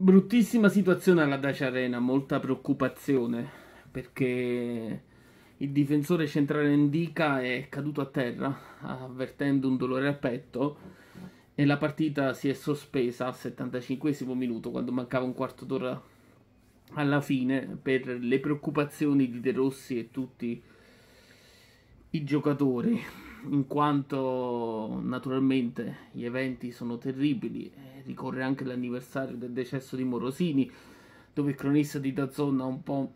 Bruttissima situazione alla Dacia Arena, molta preoccupazione perché il difensore centrale Indica è caduto a terra avvertendo un dolore al petto e la partita si è sospesa al 75 minuto quando mancava un quarto d'ora alla fine per le preoccupazioni di De Rossi e tutti i giocatori in quanto naturalmente gli eventi sono terribili, ricorre anche l'anniversario del decesso di Morosini, dove il cronista di Dazzon ha un po'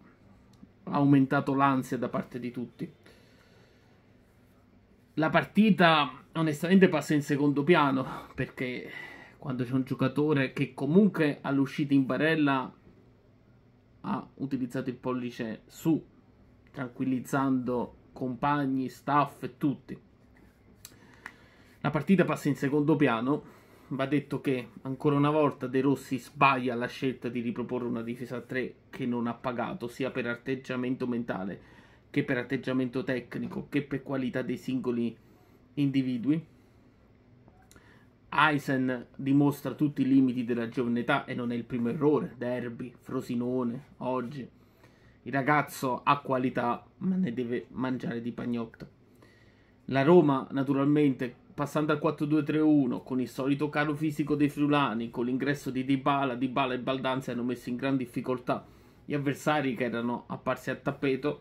aumentato l'ansia da parte di tutti. La partita onestamente passa in secondo piano, perché quando c'è un giocatore che comunque all'uscita in barella ha utilizzato il pollice su, tranquillizzando compagni, staff e tutti. La partita passa in secondo piano. Va detto che ancora una volta De Rossi sbaglia la scelta di riproporre una difesa a 3 che non ha pagato sia per atteggiamento mentale che per atteggiamento tecnico che per qualità dei singoli individui. Eisen dimostra tutti i limiti della giovane età e non è il primo errore. Derby, Frosinone, oggi. Il ragazzo ha qualità, ma ne deve mangiare di pagnotta. La Roma, naturalmente, passando al 4-2-3-1 con il solito caro fisico dei friulani, con l'ingresso di Dybala, Dybala e Baldanzi hanno messo in gran difficoltà gli avversari che erano apparsi a tappeto,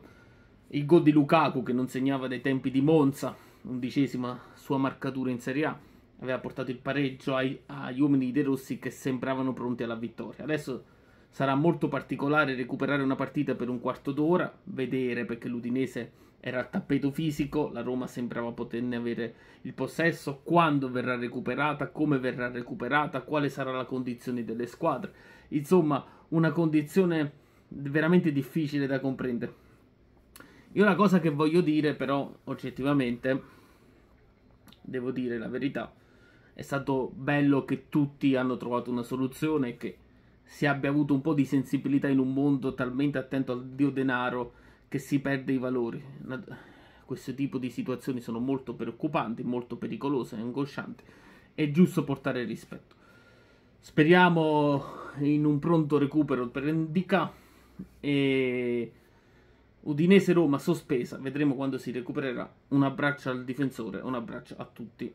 il gol di Lukaku che non segnava dai tempi di Monza, undicesima sua marcatura in Serie A, aveva portato il pareggio ai, agli uomini dei Rossi che sembravano pronti alla vittoria. Adesso sarà molto particolare recuperare una partita per un quarto d'ora, vedere perché l'Udinese era al tappeto fisico, la Roma sembrava poterne avere il possesso, quando verrà recuperata, come verrà recuperata, quale sarà la condizione delle squadre. Insomma, una condizione veramente difficile da comprendere. Io la cosa che voglio dire però, oggettivamente, devo dire la verità, è stato bello che tutti hanno trovato una soluzione e che si abbia avuto un po' di sensibilità in un mondo talmente attento al dio denaro che si perde i valori. Questo tipo di situazioni sono molto preoccupanti, molto pericolose, angoscianti. È giusto portare rispetto. Speriamo in un pronto recupero per Indica e Udinese Roma sospesa, vedremo quando si recupererà. Un abbraccio al difensore, un abbraccio a tutti.